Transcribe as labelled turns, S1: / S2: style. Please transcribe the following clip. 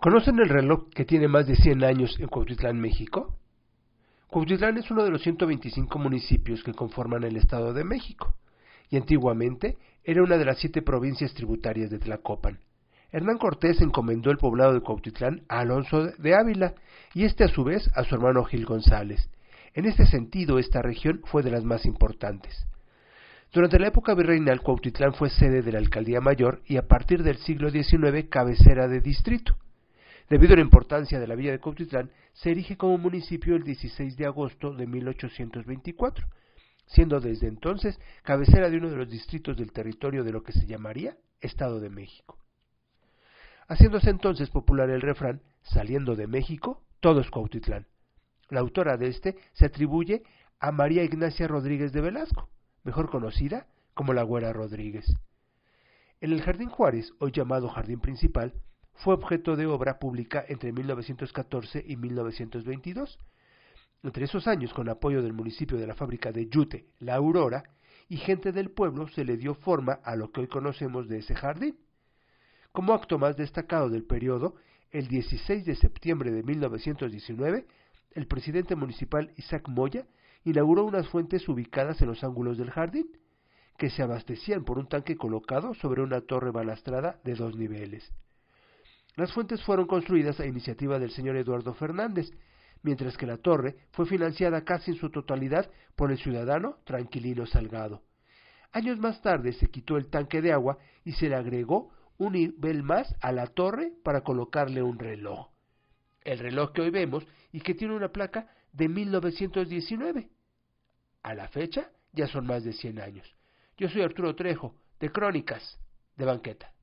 S1: ¿Conocen el reloj que tiene más de 100 años en Cuautitlán, México? Cuautitlán es uno de los 125 municipios que conforman el Estado de México y antiguamente era una de las siete provincias tributarias de Tlacopan. Hernán Cortés encomendó el poblado de Cuautitlán a Alonso de Ávila y este a su vez a su hermano Gil González. En este sentido, esta región fue de las más importantes. Durante la época virreinal, Cuautitlán fue sede de la alcaldía mayor y a partir del siglo XIX cabecera de distrito. Debido a la importancia de la villa de Cuautitlán, se erige como municipio el 16 de agosto de 1824, siendo desde entonces cabecera de uno de los distritos del territorio de lo que se llamaría Estado de México. Haciéndose entonces popular el refrán, saliendo de México, todo es Cuautitlán. La autora de este se atribuye a María Ignacia Rodríguez de Velasco, mejor conocida como la Güera Rodríguez. En el Jardín Juárez, hoy llamado Jardín Principal, fue objeto de obra pública entre 1914 y 1922. Entre esos años, con apoyo del municipio de la fábrica de Yute, La Aurora, y gente del pueblo, se le dio forma a lo que hoy conocemos de ese jardín. Como acto más destacado del periodo, el 16 de septiembre de 1919, el presidente municipal Isaac Moya inauguró unas fuentes ubicadas en los ángulos del jardín, que se abastecían por un tanque colocado sobre una torre balastrada de dos niveles. Las fuentes fueron construidas a iniciativa del señor Eduardo Fernández, mientras que la torre fue financiada casi en su totalidad por el ciudadano Tranquilino Salgado. Años más tarde se quitó el tanque de agua y se le agregó un nivel más a la torre para colocarle un reloj. El reloj que hoy vemos y que tiene una placa de 1919. A la fecha ya son más de 100 años. Yo soy Arturo Trejo, de Crónicas, de Banqueta.